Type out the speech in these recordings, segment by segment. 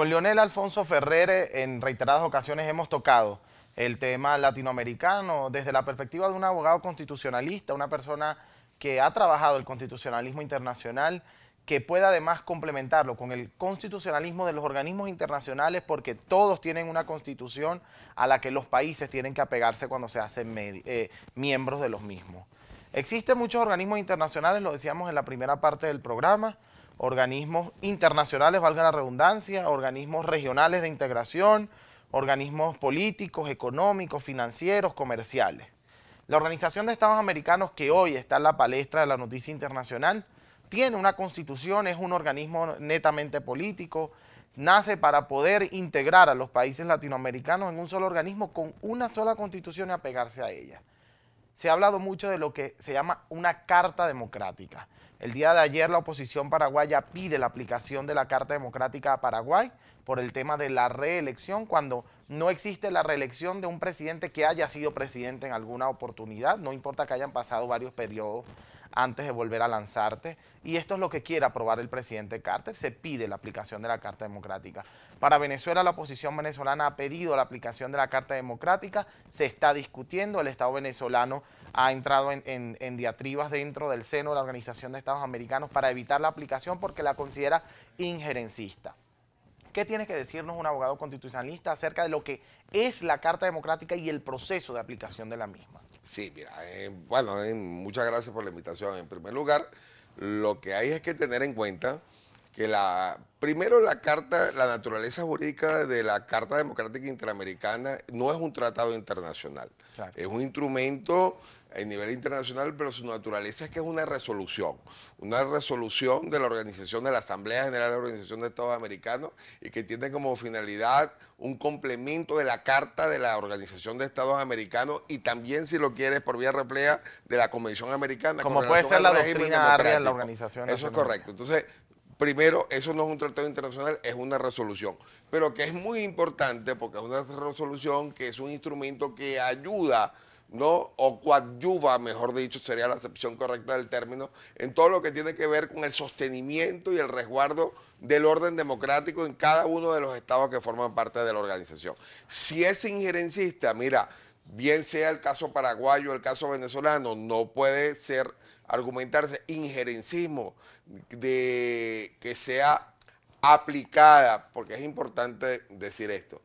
Con Leonel Alfonso Ferrer en reiteradas ocasiones hemos tocado el tema latinoamericano desde la perspectiva de un abogado constitucionalista, una persona que ha trabajado el constitucionalismo internacional, que pueda además complementarlo con el constitucionalismo de los organismos internacionales, porque todos tienen una constitución a la que los países tienen que apegarse cuando se hacen eh, miembros de los mismos. Existen muchos organismos internacionales, lo decíamos en la primera parte del programa, organismos internacionales, valga la redundancia, organismos regionales de integración, organismos políticos, económicos, financieros, comerciales. La Organización de Estados Americanos, que hoy está en la palestra de la noticia internacional, tiene una constitución, es un organismo netamente político, nace para poder integrar a los países latinoamericanos en un solo organismo con una sola constitución y apegarse a ella. Se ha hablado mucho de lo que se llama una carta democrática. El día de ayer la oposición paraguaya pide la aplicación de la Carta Democrática a Paraguay por el tema de la reelección, cuando no existe la reelección de un presidente que haya sido presidente en alguna oportunidad, no importa que hayan pasado varios periodos antes de volver a lanzarte. Y esto es lo que quiere aprobar el presidente Carter. Se pide la aplicación de la Carta Democrática. Para Venezuela, la oposición venezolana ha pedido la aplicación de la Carta Democrática. Se está discutiendo. El Estado venezolano ha entrado en, diatribas dentro del seno de la Organización de Estados Americanos para evitar la aplicación porque la considera injerencista. ¿Qué tiene que decirnos un abogado constitucionalista acerca de lo que es la Carta Democrática y el proceso de aplicación de la misma? Sí, mira, eh, bueno, eh, muchas gracias por la invitación. En primer lugar, lo que hay es que tener en cuenta que la primero la carta, la naturaleza jurídica de la Carta Democrática Interamericana no es un tratado internacional, es un instrumento a nivel internacional, pero su naturaleza es que es una resolución, una resolución de la Organización de la Asamblea General de la Organización de Estados Americanos y que tiene como finalidad un complemento de la Carta de la Organización de Estados Americanos y también, si lo quieres, por vía replea, de la Convención Americana. Como puede ser la de la Organización. Eso es correcto. Entonces, primero, eso no es un tratado internacional, es una resolución. Pero que es muy importante porque es una resolución que es un instrumento que ayuda o coadyuva, mejor dicho, sería la acepción correcta del término, en todo lo que tiene que ver con el sostenimiento y el resguardo del orden democrático en cada uno de los estados que forman parte de la organización. Si es injerencista, mira, bien sea el caso paraguayo, o el caso venezolano, no puede ser argumentarse injerencismo de que sea aplicada, porque es importante decir esto,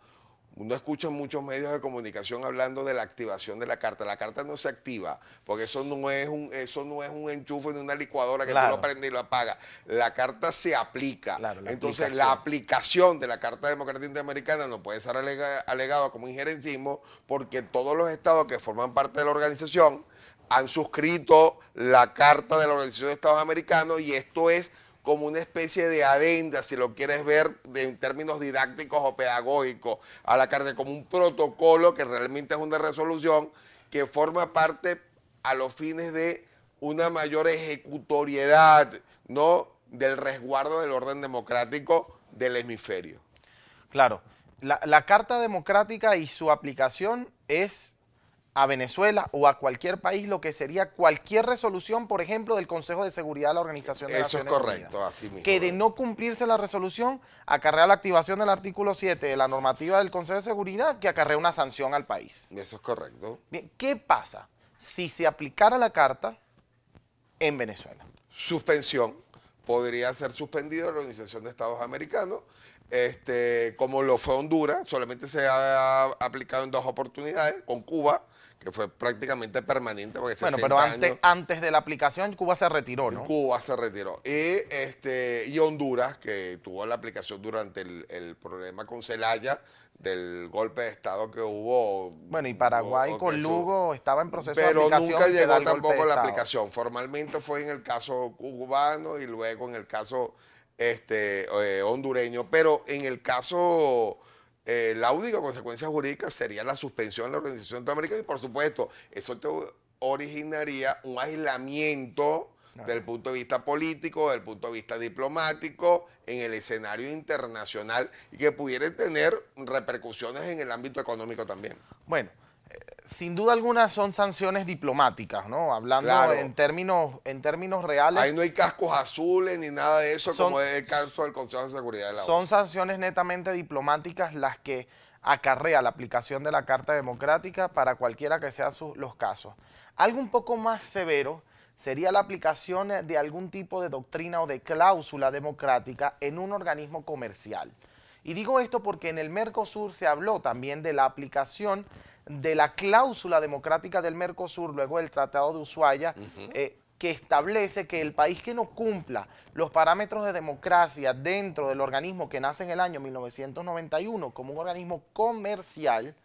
uno escucha muchos medios de comunicación hablando de la activación de la carta. La carta no se activa, porque eso no es un, eso no es un enchufe ni una licuadora que tú lo prendes y lo apagas. La carta se aplica. Entonces, la aplicación de la Carta Democrática Interamericana no puede ser alegada alegado como injerencismo, porque todos los estados que forman parte de la organización han suscrito la Carta de la Organización de Estados Americanos y esto es como una especie de adenda, si lo quieres ver en términos didácticos o pedagógicos, a la carta, como un protocolo que realmente es una resolución que forma parte a los fines de una mayor ejecutoriedad, ¿no? Del resguardo del orden democrático del hemisferio. Claro. la Carta Democrática y su aplicación es a Venezuela o a cualquier país lo que sería cualquier resolución, por ejemplo, del Consejo de Seguridad de la Organización de Eso Naciones Eso es correcto, así mismo. Que de no cumplirse la resolución acarrea la activación del artículo 7 de la normativa del Consejo de Seguridad que acarrea una sanción al país. Eso es correcto. Bien, ¿qué pasa si se aplicara la carta en Venezuela? Suspensión. Podría ser suspendido la Organización de Estados Americanos este, como lo fue Honduras, solamente se ha aplicado en dos oportunidades, con Cuba, que fue prácticamente permanente. bueno, pero antes, antes de la aplicación Cuba se retiró, ¿no? Cuba se retiró. Y, este, y Honduras, que tuvo la aplicación durante el, problema con Celaya, del golpe de Estado que hubo. Bueno, y Paraguay con Lugo estaba en proceso de aplicación. Pero nunca llegó tampoco la aplicación. Formalmente fue en el caso cubano y luego en el caso este, eh, hondureño. Pero en el caso eh, la única consecuencia jurídica sería la suspensión de la Organización de América, y por supuesto eso te originaría un aislamiento del punto de vista político, del punto de vista diplomático, en el escenario internacional y que pudiera tener repercusiones en el ámbito económico también. Bueno sin duda alguna son sanciones diplomáticas, ¿no? Hablando en términos en términos reales. Ahí no hay cascos azules ni nada de eso, como es el caso del Consejo de Seguridad de la Son sanciones netamente diplomáticas las que acarrea la aplicación de la Carta Democrática para cualquiera que sean los casos. Algo un poco más severo sería la aplicación de algún tipo de doctrina o de cláusula democrática en un organismo comercial. Y digo esto porque en el Mercosur se habló también de la aplicación de la cláusula democrática del Mercosur, luego del Tratado de Ushuaia, eh, que establece que el país que no cumpla los parámetros de democracia dentro del organismo que nace en el año 1991 como un organismo comercial,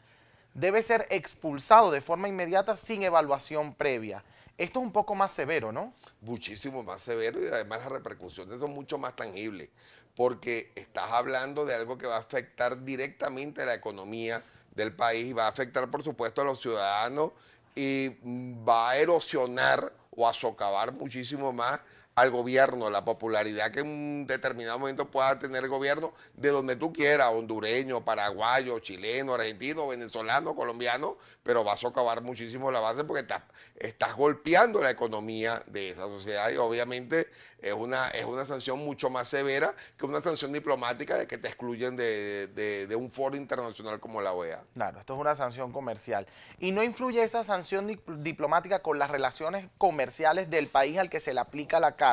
debe ser expulsado de forma inmediata sin evaluación previa. Esto es un poco más severo, ¿no? Muchísimo más severo y además las repercusiones son mucho más tangibles, porque estás hablando de algo que va a afectar directamente a la economía, del país y va a afectar, por supuesto, a los ciudadanos y va a erosionar o a socavar muchísimo más al gobierno, la popularidad que en un determinado momento pueda tener el gobierno de donde tú quieras, hondureño, paraguayo, chileno, argentino, venezolano, colombiano, pero vas a socavar muchísimo la base porque estás, golpeando la economía de esa sociedad y obviamente es una, es una sanción mucho más severa que una sanción diplomática de que te excluyen de, un foro internacional como la OEA. Claro, esto es una sanción comercial. ¿Y no influye esa sanción diplomática con las relaciones comerciales del país al que se le aplica la cara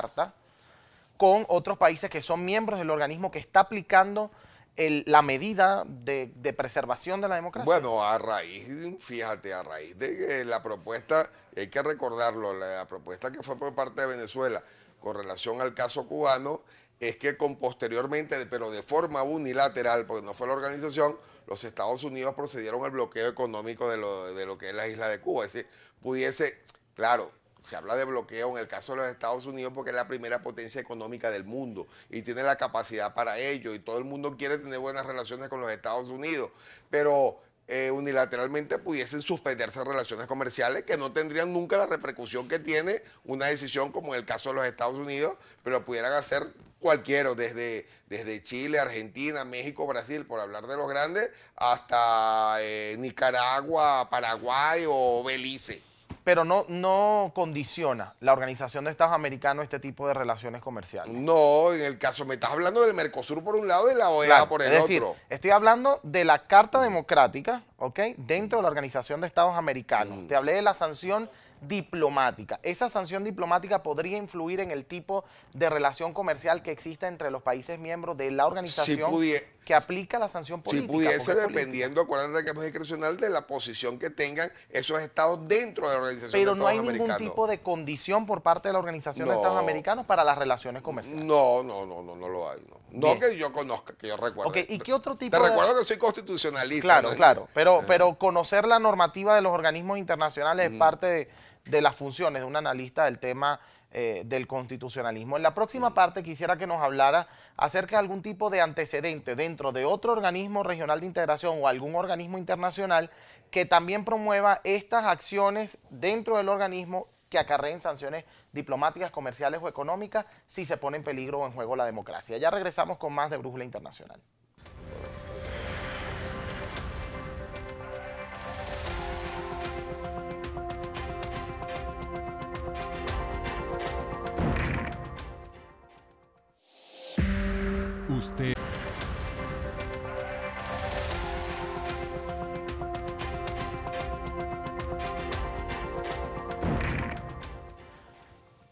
con otros países que son miembros del organismo que está aplicando la medida de, preservación de la democracia? Bueno, a raíz, fíjate, a raíz de la propuesta, hay que recordarlo, la, propuesta que fue por parte de Venezuela con relación al caso cubano es que con posteriormente, pero de forma unilateral, porque no fue la organización, los Estados Unidos procedieron al bloqueo económico de lo, de lo que es la isla de Cuba. Es decir, pudiese, claro, se habla de bloqueo en el caso de los Estados Unidos porque es la primera potencia económica del mundo y tiene la capacidad para ello y todo el mundo quiere tener buenas relaciones con los Estados Unidos, pero eh, unilateralmente pudiesen suspenderse relaciones comerciales que no tendrían nunca la repercusión que tiene una decisión como en el caso de los Estados Unidos, pero pudieran hacer cualquiera, desde, desde Chile, Argentina, México, Brasil, por hablar de los grandes, hasta eh, Nicaragua, Paraguay o Belice pero no, no condiciona la Organización de Estados Americanos este tipo de relaciones comerciales. No, en el caso, me estás hablando del Mercosur por un lado y la OEA por el es decir, Estoy hablando de la Carta Democrática, ¿ok? Dentro de la Organización de Estados Americanos. Mm. Te hablé de la sanción diplomática. Esa sanción diplomática podría influir en el tipo de relación comercial que exista entre los países miembros de la organización. Si pudiera que aplica la sanción política. Si pudiese, dependiendo, acuérdate que es discrecional de la posición que tengan esos estados dentro de la organización. de Estados Pero no hay ningún tipo de condición por parte de la organización de Estados Americanos para las relaciones comerciales. No, no, no, no, no lo hay. No, que yo conozca, que yo recuerdo. Okay, ¿y qué otro tipo? Te recuerdo que soy constitucionalista. Claro, claro. Pero, eh. pero conocer la normativa de los organismos internacionales es mm. parte de, de las funciones de un analista del tema eh, del constitucionalismo. En la próxima parte quisiera que nos hablara acerca de algún tipo de antecedente dentro de otro organismo regional de integración o algún organismo internacional que también promueva estas acciones dentro del organismo que acarreen sanciones diplomáticas, comerciales o económicas si se pone en peligro o en juego la democracia. Ya regresamos con más de Brújula Internacional.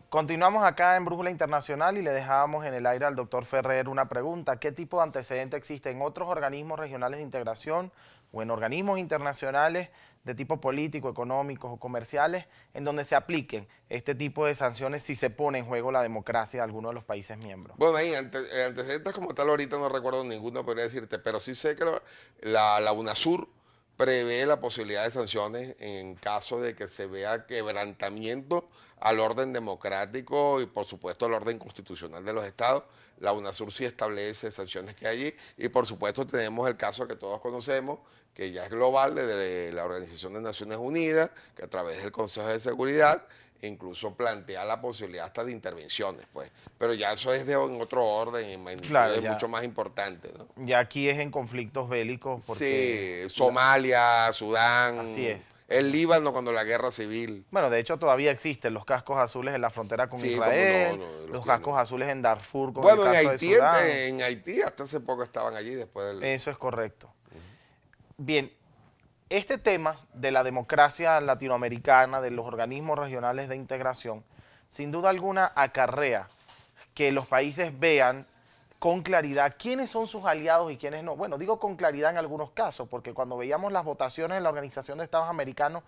Continuamos acá en Brújula Internacional y le dejábamos en el aire al doctor Ferrer una pregunta. ¿Qué tipo de antecedente existe en otros organismos regionales de integración o en organismos internacionales de tipo político, económicos o comerciales, en donde se apliquen este tipo de sanciones si se pone en juego la democracia de alguno de los países miembros. Bueno, ahí ante, estas eh, como tal ahorita no recuerdo ninguno, podría decirte, pero sí sé que la, la UNASUR prevé la posibilidad de sanciones en caso de que se vea quebrantamiento al orden democrático y por supuesto al orden constitucional de los estados. La UNASUR sí establece sanciones que hay allí y por supuesto tenemos el caso que todos conocemos, que ya es global desde la Organización de Naciones Unidas, que a través del Consejo de Seguridad incluso plantea la posibilidad hasta de intervenciones, pues. Pero ya eso es de en otro orden, en es mucho más importante, ¿no? Ya aquí es en conflictos bélicos. sí, Somalia, Sudán. El Líbano cuando la guerra civil. Bueno, de hecho todavía existen los cascos azules en la frontera con Israel, los, cascos azules en Darfur. Con el caso en, Haití, en Haití hasta hace poco estaban allí después del... Eso es correcto. Bien, este tema de la democracia latinoamericana, de los organismos regionales de integración, sin duda alguna acarrea que los países vean con claridad quiénes son sus aliados y quiénes no. Bueno, digo con claridad en algunos casos, porque cuando veíamos las votaciones en la Organización de Estados Americanos,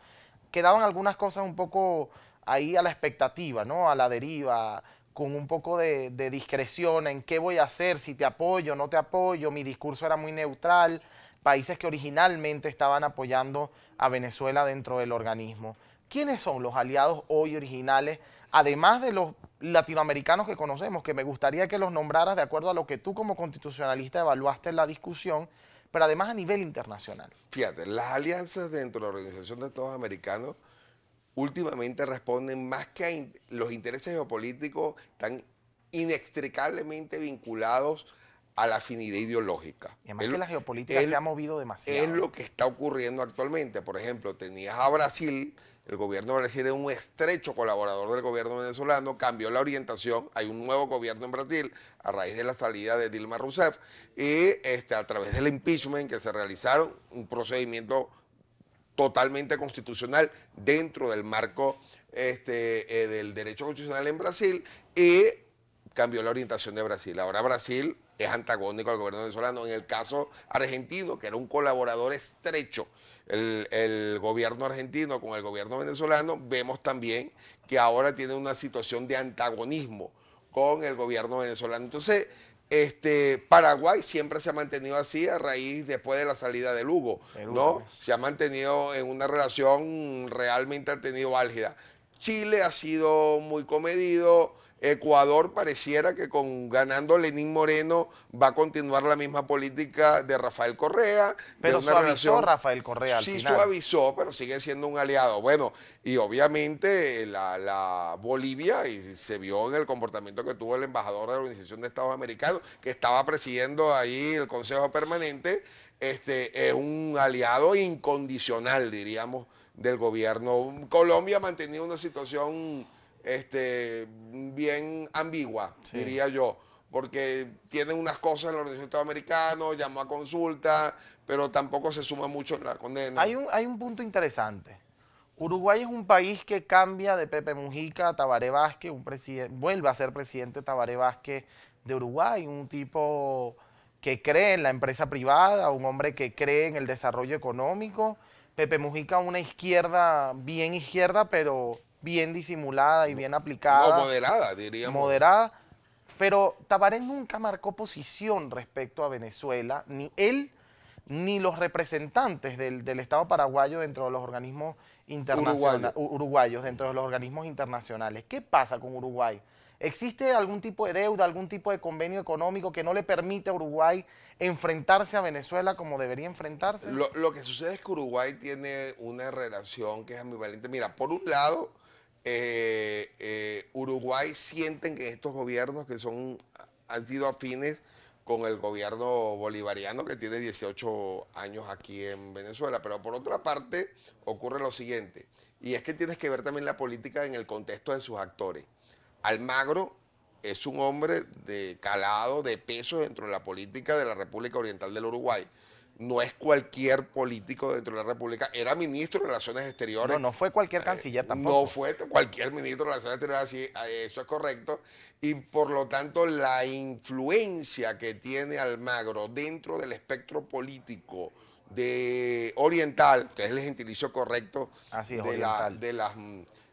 quedaban algunas cosas un poco ahí a la expectativa, ¿no? A la deriva, con un poco de, de discreción en qué voy a hacer, si te apoyo, no te apoyo, mi discurso era muy neutral países que originalmente estaban apoyando a Venezuela dentro del organismo. ¿Quiénes son los aliados hoy originales, además de los latinoamericanos que conocemos, que me gustaría que los nombraras de acuerdo a lo que tú como constitucionalista evaluaste en la discusión, pero además a nivel internacional? Fíjate, las alianzas dentro de la Organización de Estados Americanos últimamente responden más que a los intereses geopolíticos tan inextricablemente vinculados a la afinidad ideológica. Y además que la geopolítica se ha movido demasiado. Es lo que está ocurriendo actualmente. Por ejemplo, tenías a Brasil, el gobierno de Brasil es un estrecho colaborador del gobierno venezolano, cambió la orientación, hay un nuevo gobierno en Brasil a raíz de la salida de Dilma Rousseff y este, a través del impeachment que se realizaron, un procedimiento totalmente constitucional dentro del marco este, eh, del derecho constitucional en Brasil y cambió la orientación de Brasil. Ahora Brasil es antagónico al gobierno venezolano. En el caso argentino, que era un colaborador estrecho, el, gobierno argentino con el gobierno venezolano, vemos también que ahora tiene una situación de antagonismo con el gobierno venezolano. Entonces, este, Paraguay siempre se ha mantenido así a raíz después de la salida de Lugo, ¿no? Pues. Se ha mantenido en una relación realmente ha tenido álgida. Chile ha sido muy comedido, Ecuador pareciera que con ganando Lenín Moreno va a continuar la misma política de Rafael Correa. Pero suavizó Rafael Correa al sí, suavizó, pero sigue siendo un aliado. Bueno, y obviamente la, la, Bolivia y se vio en el comportamiento que tuvo el embajador de la Organización de Estados Americanos, que estaba presidiendo ahí el Consejo Permanente, este, es un aliado incondicional, diríamos, del gobierno. Colombia ha mantenido una situación este, bien ambigua, diría yo, porque tiene unas cosas en los Estados Americanos, llamó a consulta, pero tampoco se suma mucho la condena. Hay un, punto interesante. Uruguay es un país que cambia de Pepe Mujica a Tabaré Vázquez, un vuelve a ser presidente Tabaré Vázquez de Uruguay, un tipo que cree en la empresa privada, un hombre que cree en el desarrollo económico. Pepe Mujica, una izquierda, bien izquierda, pero bien disimulada y bien aplicada. moderada, diríamos. Moderada. Pero Tabaré nunca marcó posición respecto a Venezuela, ni él ni los representantes del, Estado paraguayo dentro de los organismos internacionales, uruguayos, dentro de los organismos internacionales. ¿Qué pasa con Uruguay? ¿Existe algún tipo de deuda, algún tipo de convenio económico que no le permite a Uruguay enfrentarse a Venezuela como debería enfrentarse? Lo, lo que sucede es que Uruguay tiene una relación que es ambivalente. Mira, por un lado, eh, eh, Uruguay sienten que estos gobiernos que son, han sido afines con el gobierno bolivariano que tiene 18 años aquí en Venezuela. Pero por otra parte ocurre lo siguiente, y es que tienes que ver también la política en el contexto de sus actores. Almagro es un hombre de calado, de peso dentro de la política de la República Oriental del Uruguay no es cualquier político dentro de la República, era ministro de Relaciones Exteriores. No, no fue cualquier eh, canciller tampoco. No fue cualquier ministro de Relaciones Exteriores, eh, eso es correcto. Y por lo tanto, la influencia que tiene Almagro dentro del espectro político de oriental, que es el gentilicio correcto de, la, de, las,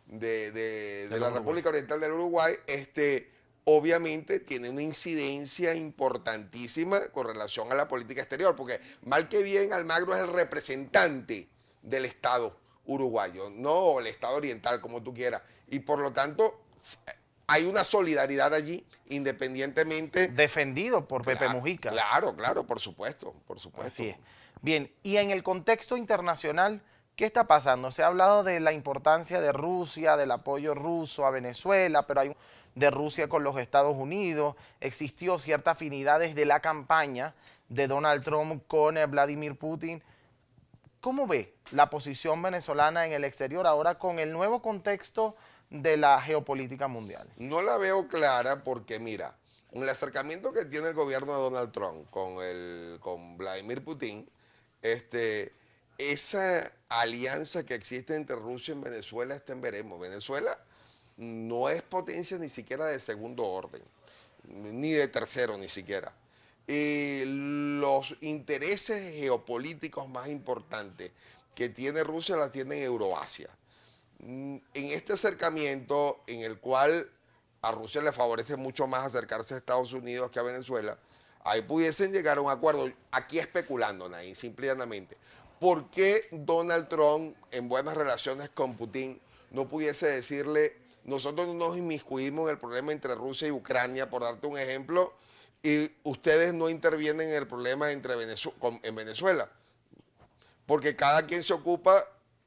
de, de la República Oriental del Uruguay, este obviamente tiene una incidencia importantísima con relación a la política exterior, porque mal que bien Almagro es el representante del Estado uruguayo, no el Estado oriental, como tú quieras, y por lo tanto hay una solidaridad allí, independientemente... Defendido por Pepe Mujica. Claro, claro, por supuesto, por supuesto. Bien, y en el contexto internacional, ¿qué está pasando? Se ha hablado de la importancia de Rusia, del apoyo ruso a Venezuela, pero hay un de Rusia con los Estados Unidos, existió cierta afinidad desde la campaña de Donald Trump con eh, Vladimir Putin. ¿Cómo ve la posición venezolana en el exterior ahora con el nuevo contexto de la geopolítica mundial? No la veo clara porque mira, el acercamiento que tiene el gobierno de Donald Trump con, el, con Vladimir Putin, este, esa alianza que existe entre Rusia y Venezuela está en veremos. Venezuela no es potencia ni siquiera de segundo orden, ni de tercero ni siquiera. y los intereses geopolíticos más importantes que tiene Rusia la tiene en Euroasia. Mm, en este acercamiento en el cual a Rusia le favorece mucho más acercarse a Estados Unidos que a Venezuela, ahí pudiesen llegar a un acuerdo. Aquí especulando, ahí, simple y ¿Por qué Donald Trump, en buenas relaciones con Putin, no pudiese decirle nosotros nos inmiscuimos en el problema entre Rusia y Ucrania, por darte un ejemplo, y ustedes no intervienen en el problema entre en Venezuela, porque cada quien se ocupa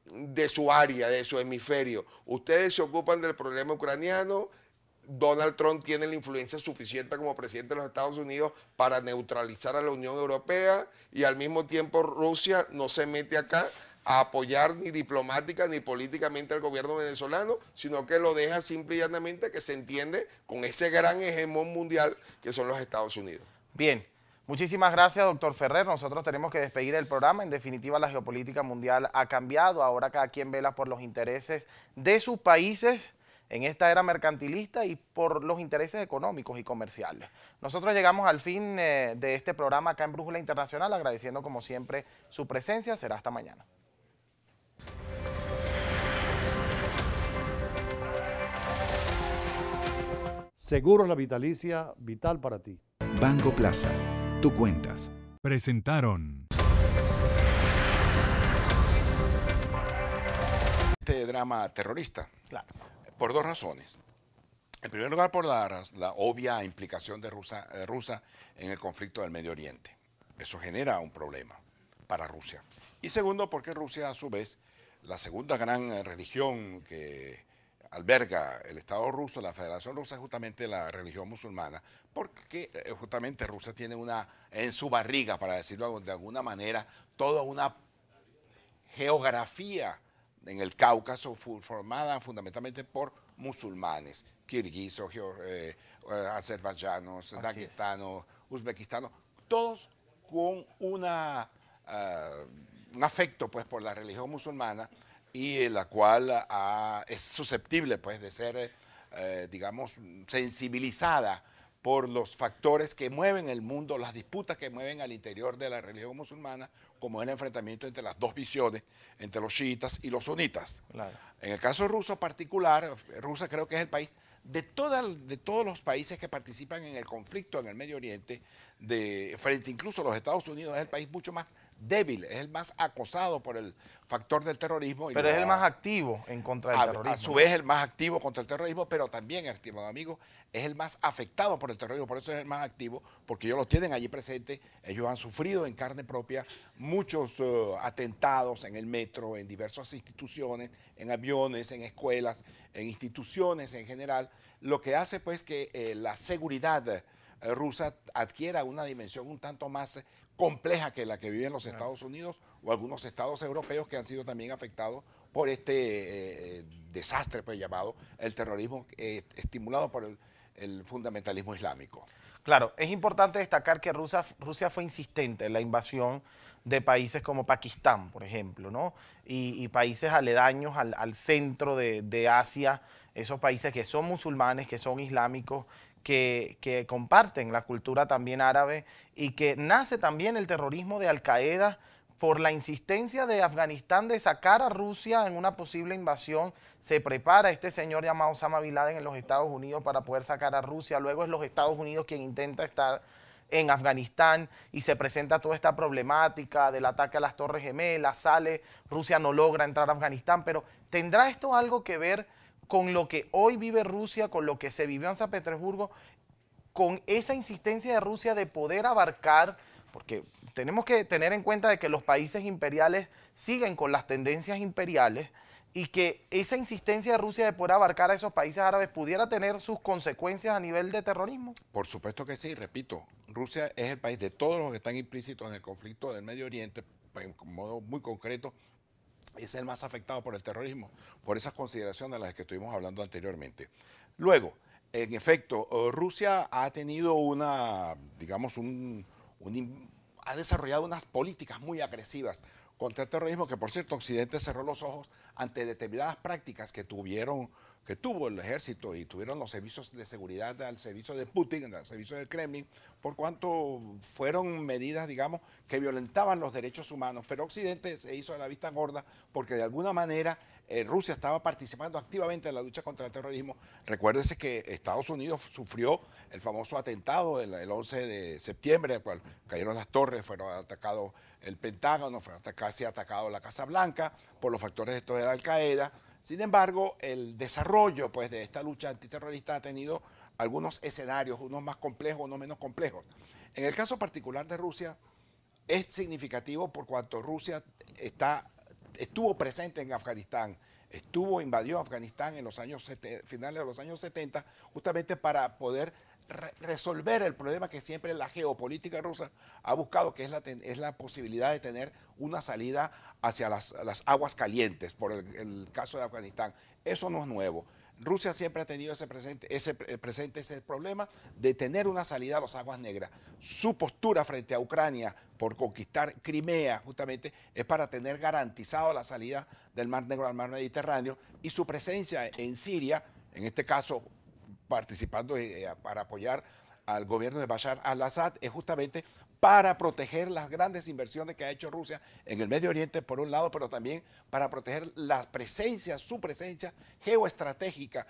de su área, de su hemisferio. Ustedes se ocupan del problema ucraniano, Donald Trump tiene la influencia suficiente como presidente de los Estados Unidos para neutralizar a la Unión Europea y al mismo tiempo Rusia no se mete acá a apoyar ni diplomática ni políticamente al gobierno venezolano, sino que lo deja simple y llanamente que se entiende con ese gran hegemón mundial que son los Estados Unidos. Bien. Muchísimas gracias, doctor Ferrer. Nosotros tenemos que despedir el programa. En definitiva, la geopolítica mundial ha cambiado. Ahora cada quien vela por los intereses de sus países en esta era mercantilista y por los intereses económicos y comerciales. Nosotros llegamos al fin eh, de este programa acá en Brújula Internacional, agradeciendo como siempre su presencia. Será hasta mañana. Seguro la vitalicia vital para ti. Banco Plaza, tú cuentas. Presentaron. Este drama terrorista. Claro. Por dos razones. En primer lugar, por la, obvia implicación de Rusia eh, en el conflicto del Medio Oriente. Eso genera un problema para Rusia. Y segundo, porque Rusia, a su vez, la segunda gran eh, religión que alberga el Estado ruso, la Federación Rusa, justamente la religión musulmana, porque eh, justamente Rusia tiene una, en su barriga, para decirlo de alguna manera, toda una geografía en el Cáucaso formada fundamentalmente por musulmanes, kirguisos, eh, eh, azerbaiyanos, daguestanos, uzbekistanos, todos con una, un afecto pues, por la religión musulmana y la cual ah, es susceptible pues, de ser, eh, digamos, sensibilizada por los factores que mueven el mundo, las disputas que mueven al interior de la religión musulmana, como el enfrentamiento entre las dos visiones, entre los chiitas y los sunitas. En el caso ruso particular, Rusia creo que es el país de, toda, de todos los países que participan en el conflicto en el Medio Oriente, de, frente incluso a los Estados Unidos, es el país mucho más débil, es el más acosado por el, factor del terrorismo. Y pero es el más activo en contra del terrorismo. A su vez, el más activo contra el terrorismo, pero también, estimado amigo, es el más afectado por el terrorismo. Por eso es el más activo, porque ellos lo tienen allí presente. Ellos han sufrido en carne propia muchos eh, atentados en el metro, en diversas instituciones, en aviones, en escuelas, en instituciones en general. Lo que hace, pues, que eh, la seguridad eh, rusa adquiera una dimensión un tanto más compleja que la que viven los Estados Unidos o algunos estados europeos que han sido también afectados por este eh, eh, desastre pues, llamado el terrorismo eh, estimulado por el, fundamentalismo islámico. Claro, es importante destacar que Rusia, Rusia fue insistente en la invasión de países como Pakistán, por ejemplo, ¿no? y, países aledaños al, centro de Asia, esos países que son musulmanes, que son islámicos que, comparten la cultura también árabe y que nace también el terrorismo de Al Qaeda por la insistencia de Afganistán de sacar a Rusia en una posible invasión, se prepara este señor llamado Osama Bin Laden en los Estados Unidos para poder sacar a Rusia, luego es los Estados Unidos quien intenta estar en Afganistán y se presenta toda esta problemática del ataque a las Torres Gemelas, sale, Rusia no logra entrar a Afganistán, pero ¿tendrá esto algo que ver con lo que hoy vive Rusia, con lo que se vivió en San Petersburgo, con esa insistencia de Rusia de poder abarcar, porque tenemos que tener en cuenta de que los países imperiales siguen con las tendencias imperiales y que esa insistencia de Rusia de poder abarcar a esos países árabes pudiera tener sus consecuencias a nivel de terrorismo. Por supuesto que sí, repito, Rusia es el país de todos los que están implícitos en el conflicto del Medio Oriente, en modo muy concreto, es el más afectado por el terrorismo, por esas consideraciones de las que estuvimos hablando anteriormente. Luego, en efecto, eh, Rusia ha tenido una, digamos, un, ha desarrollado unas políticas muy agresivas contra el terrorismo, que por cierto Occidente cerró los ojos ante determinadas prácticas que tuvieron que tuvo el ejército y tuvieron los servicios de seguridad al servicio de Putin, al servicio del Kremlin, por cuanto fueron medidas, digamos, que violentaban los derechos humanos. Pero Occidente se hizo a la vista gorda porque de alguna manera eh, Rusia estaba participando activamente en la lucha contra el terrorismo. Recuérdense que Estados Unidos sufrió el famoso atentado el 11 de septiembre, el cual cayeron las torres, fueron atacados el Pentágono, fue casi atacado la Casa Blanca por los factores de, de Al Qaeda sin embargo, el desarrollo pues, de esta lucha antiterrorista ha tenido algunos escenarios, unos más complejos, unos menos complejos. En el caso particular de Rusia, es significativo por cuanto Rusia está, estuvo presente en Afganistán, estuvo, invadió Afganistán en los años finales de los años 70, justamente para poder resolver el problema que siempre la geopolítica rusa ha buscado, que es la, es la posibilidad de tener una salida hacia las, aguas calientes, por el, caso de Afganistán. Eso no es nuevo. Rusia siempre ha tenido ese presente, ese, eh, presente ese problema de tener una salida a las aguas negras. Su postura frente a Ucrania por conquistar Crimea, justamente, es para tener garantizado la salida del Mar Negro al Mar Mediterráneo y su presencia en Siria, en este caso participando eh, eh, para apoyar al gobierno de Bashar al-Assad es justamente para proteger las grandes inversiones que ha hecho Rusia en el Medio Oriente, por un lado, pero también para proteger la presencia, su presencia geoestratégica.